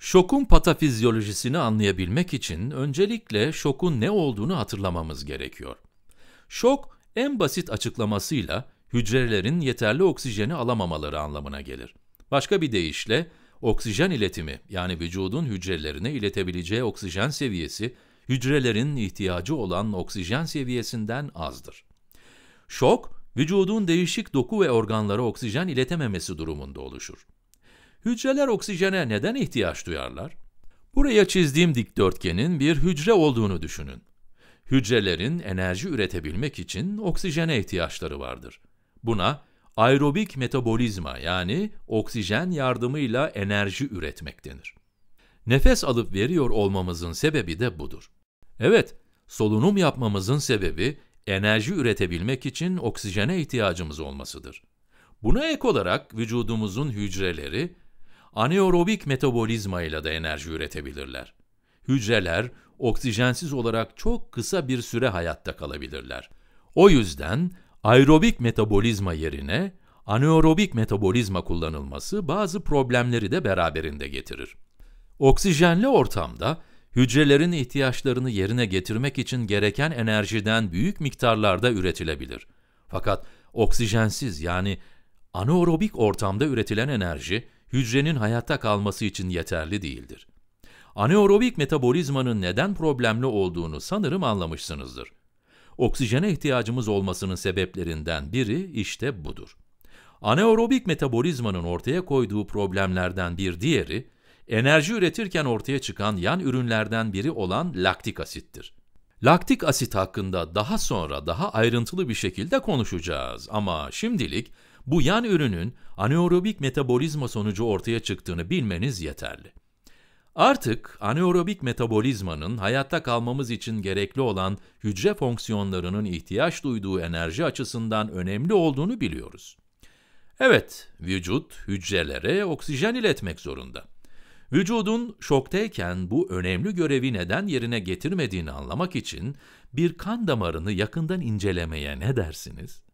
Şokun patofizyolojisini anlayabilmek için öncelikle şokun ne olduğunu hatırlamamız gerekiyor. Şok, en basit açıklamasıyla hücrelerin yeterli oksijeni alamamaları anlamına gelir. Başka bir deyişle, oksijen iletimi yani vücudun hücrelerine iletebileceği oksijen seviyesi, hücrelerin ihtiyacı olan oksijen seviyesinden azdır. Şok, vücudun değişik doku ve organlara oksijen iletememesi durumunda oluşur. Hücreler oksijene neden ihtiyaç duyarlar? Buraya çizdiğim dikdörtgenin bir hücre olduğunu düşünün. Hücrelerin enerji üretebilmek için oksijene ihtiyaçları vardır. Buna aerobik metabolizma yani oksijen yardımıyla enerji üretmek denir. Nefes alıp veriyor olmamızın sebebi de budur. Evet, solunum yapmamızın sebebi enerji üretebilmek için oksijene ihtiyacımız olmasıdır. Buna ek olarak vücudumuzun hücreleri Anaerobik metabolizma ile de enerji üretebilirler. Hücreler oksijensiz olarak çok kısa bir süre hayatta kalabilirler. O yüzden aerobik metabolizma yerine anaerobik metabolizma kullanılması bazı problemleri de beraberinde getirir. Oksijenli ortamda hücrelerin ihtiyaçlarını yerine getirmek için gereken enerjiden büyük miktarlarda üretilebilir. Fakat oksijensiz yani anaerobik ortamda üretilen enerji hücrenin hayatta kalması için yeterli değildir. Anaerobik metabolizmanın neden problemli olduğunu sanırım anlamışsınızdır. Oksijene ihtiyacımız olmasının sebeplerinden biri işte budur. Anaerobik metabolizmanın ortaya koyduğu problemlerden bir diğeri, enerji üretirken ortaya çıkan yan ürünlerden biri olan laktik asittir. Laktik asit hakkında daha sonra daha ayrıntılı bir şekilde konuşacağız ama şimdilik bu yan ürünün anaerobik metabolizma sonucu ortaya çıktığını bilmeniz yeterli. Artık anaerobik metabolizmanın hayatta kalmamız için gerekli olan hücre fonksiyonlarının ihtiyaç duyduğu enerji açısından önemli olduğunu biliyoruz. Evet, vücut hücrelere oksijen iletmek zorunda. Vücudun şoktayken bu önemli görevi neden yerine getirmediğini anlamak için bir kan damarını yakından incelemeye ne dersiniz?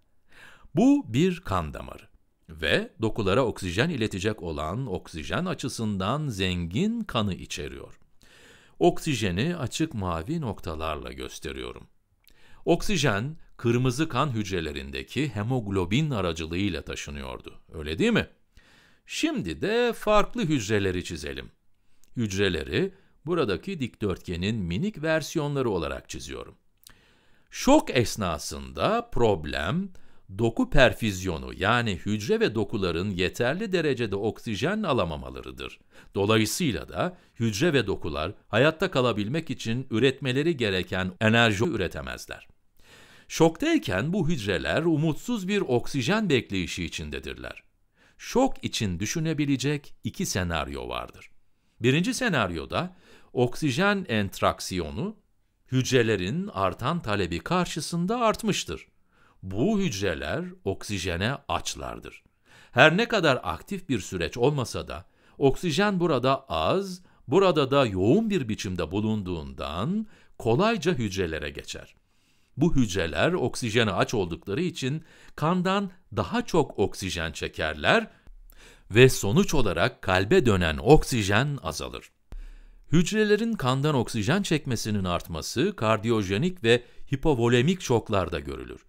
Bu bir kan damarı ve dokulara oksijen iletecek olan oksijen açısından zengin kanı içeriyor. Oksijeni açık mavi noktalarla gösteriyorum. Oksijen, kırmızı kan hücrelerindeki hemoglobin aracılığıyla taşınıyordu, öyle değil mi? Şimdi de farklı hücreleri çizelim. Hücreleri, buradaki dikdörtgenin minik versiyonları olarak çiziyorum. Şok esnasında problem, doku perfüzyonu yani hücre ve dokuların yeterli derecede oksijen alamamalarıdır. Dolayısıyla da hücre ve dokular hayatta kalabilmek için üretmeleri gereken enerji üretemezler. Şoktayken bu hücreler umutsuz bir oksijen bekleyişi içindedirler. Şok için düşünebilecek iki senaryo vardır. Birinci senaryoda oksijen entraksiyonu hücrelerin artan talebi karşısında artmıştır. Bu hücreler oksijene açlardır. Her ne kadar aktif bir süreç olmasa da oksijen burada az, burada da yoğun bir biçimde bulunduğundan kolayca hücrelere geçer. Bu hücreler oksijene aç oldukları için kandan daha çok oksijen çekerler ve sonuç olarak kalbe dönen oksijen azalır. Hücrelerin kandan oksijen çekmesinin artması kardiyojenik ve hipovolemik şoklarda görülür.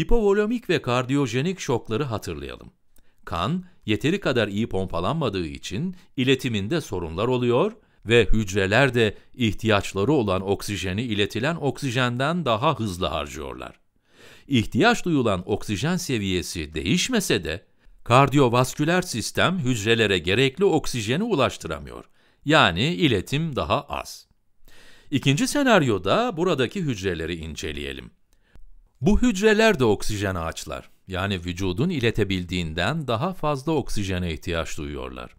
Hipovolemik ve kardiyojenik şokları hatırlayalım. Kan, yeteri kadar iyi pompalanmadığı için iletiminde sorunlar oluyor ve hücreler de ihtiyaçları olan oksijeni iletilen oksijenden daha hızlı harcıyorlar. İhtiyaç duyulan oksijen seviyesi değişmese de, kardiyovasküler sistem hücrelere gerekli oksijeni ulaştıramıyor. Yani iletim daha az. İkinci senaryoda buradaki hücreleri inceleyelim. Bu hücreler de oksijen ağaçlar. Yani vücudun iletebildiğinden daha fazla oksijene ihtiyaç duyuyorlar.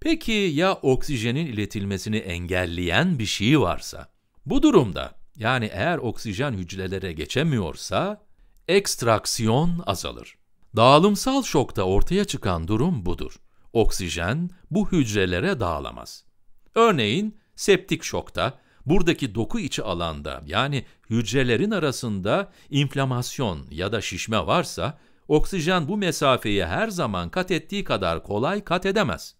Peki ya oksijenin iletilmesini engelleyen bir şey varsa? Bu durumda yani eğer oksijen hücrelere geçemiyorsa ekstraksiyon azalır. Dağılımsal şokta ortaya çıkan durum budur. Oksijen bu hücrelere dağılamaz. Örneğin septik şokta Buradaki doku içi alanda yani hücrelerin arasında inflamasyon ya da şişme varsa oksijen bu mesafeyi her zaman kat ettiği kadar kolay kat edemez.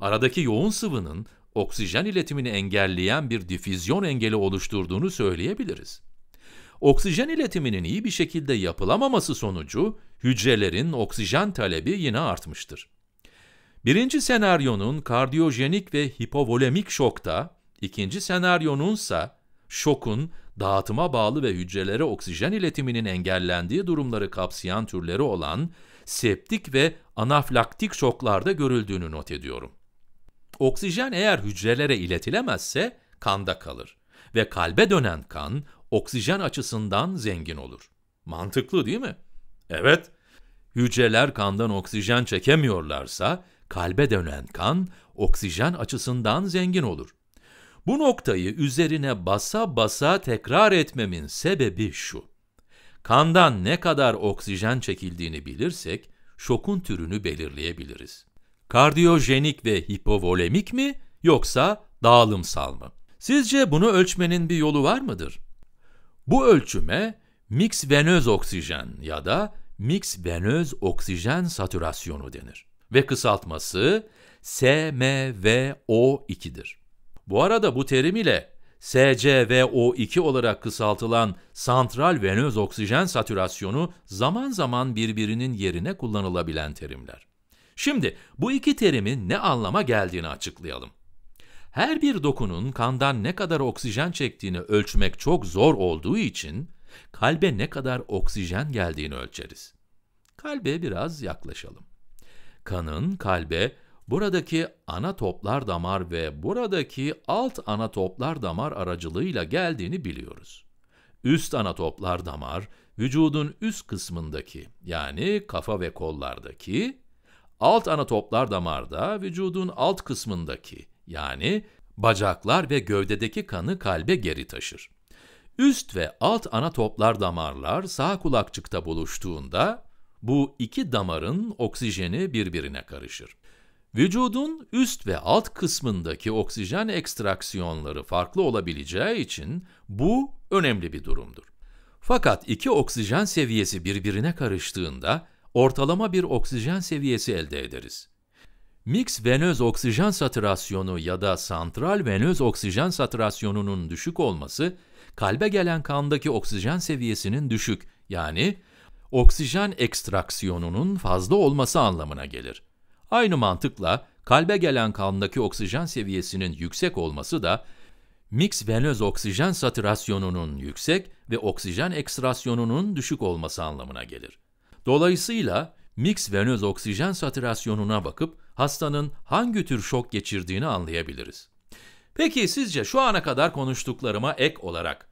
Aradaki yoğun sıvının oksijen iletimini engelleyen bir difüzyon engeli oluşturduğunu söyleyebiliriz. Oksijen iletiminin iyi bir şekilde yapılamaması sonucu hücrelerin oksijen talebi yine artmıştır. Birinci senaryonun kardiyojenik ve hipovolemik şokta İkinci senaryonunsa şokun dağıtıma bağlı ve hücrelere oksijen iletiminin engellendiği durumları kapsayan türleri olan septik ve anaflaktik şoklarda görüldüğünü not ediyorum. Oksijen eğer hücrelere iletilemezse kanda kalır ve kalbe dönen kan oksijen açısından zengin olur. Mantıklı değil mi? Evet. Hücreler kandan oksijen çekemiyorlarsa kalbe dönen kan oksijen açısından zengin olur. Bu noktayı üzerine basa basa tekrar etmemin sebebi şu. Kandan ne kadar oksijen çekildiğini bilirsek, şokun türünü belirleyebiliriz. Kardiyojenik ve hipovolemik mi yoksa dağılımsal mı? Sizce bunu ölçmenin bir yolu var mıdır? Bu ölçüme mix venöz oksijen ya da mix venöz oksijen satürasyonu denir ve kısaltması SMVO2'dir. Bu arada bu terim ile SCVO2 olarak kısaltılan santral venöz oksijen satürasyonu zaman zaman birbirinin yerine kullanılabilen terimler. Şimdi bu iki terimin ne anlama geldiğini açıklayalım. Her bir dokunun kandan ne kadar oksijen çektiğini ölçmek çok zor olduğu için kalbe ne kadar oksijen geldiğini ölçeriz. Kalbe biraz yaklaşalım. Kanın kalbe Buradaki ana toplar damar ve buradaki alt ana toplar damar aracılığıyla geldiğini biliyoruz. Üst ana toplar damar, vücudun üst kısmındaki yani kafa ve kollardaki, alt ana toplar damarda vücudun alt kısmındaki yani bacaklar ve gövdedeki kanı kalbe geri taşır. Üst ve alt ana toplar damarlar sağ kulakçıkta buluştuğunda bu iki damarın oksijeni birbirine karışır. Vücudun üst ve alt kısmındaki oksijen ekstraksiyonları farklı olabileceği için bu önemli bir durumdur. Fakat iki oksijen seviyesi birbirine karıştığında ortalama bir oksijen seviyesi elde ederiz. Mix venöz oksijen satürasyonu ya da santral venöz oksijen satürasyonunun düşük olması, kalbe gelen kandaki oksijen seviyesinin düşük yani oksijen ekstraksiyonunun fazla olması anlamına gelir. Aynı mantıkla kalbe gelen kandaki oksijen seviyesinin yüksek olması da mix venöz oksijen satürasyonunun yüksek ve oksijen ekstrasyonunun düşük olması anlamına gelir. Dolayısıyla mix venöz oksijen satürasyonuna bakıp hastanın hangi tür şok geçirdiğini anlayabiliriz. Peki sizce şu ana kadar konuştuklarıma ek olarak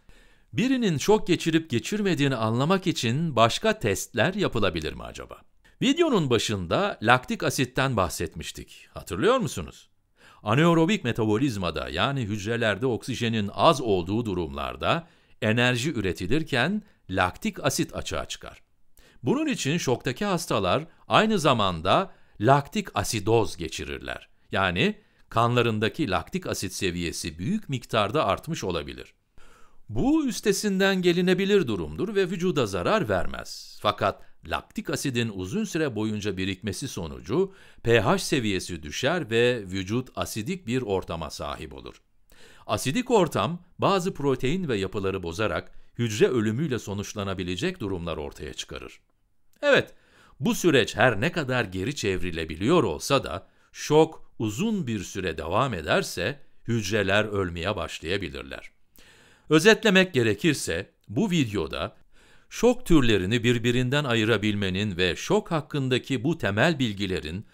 birinin şok geçirip geçirmediğini anlamak için başka testler yapılabilir mi acaba? Videonun başında laktik asitten bahsetmiştik. Hatırlıyor musunuz? Anaerobik metabolizmada yani hücrelerde oksijenin az olduğu durumlarda enerji üretilirken laktik asit açığa çıkar. Bunun için şoktaki hastalar aynı zamanda laktik asidoz geçirirler. Yani kanlarındaki laktik asit seviyesi büyük miktarda artmış olabilir. Bu üstesinden gelinebilir durumdur ve vücuda zarar vermez. Fakat laktik asidin uzun süre boyunca birikmesi sonucu pH seviyesi düşer ve vücut asidik bir ortama sahip olur. Asidik ortam bazı protein ve yapıları bozarak hücre ölümüyle sonuçlanabilecek durumlar ortaya çıkarır. Evet, bu süreç her ne kadar geri çevrilebiliyor olsa da şok uzun bir süre devam ederse hücreler ölmeye başlayabilirler. Özetlemek gerekirse bu videoda şok türlerini birbirinden ayırabilmenin ve şok hakkındaki bu temel bilgilerin,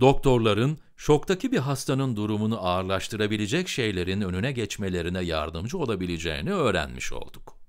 doktorların şoktaki bir hastanın durumunu ağırlaştırabilecek şeylerin önüne geçmelerine yardımcı olabileceğini öğrenmiş olduk.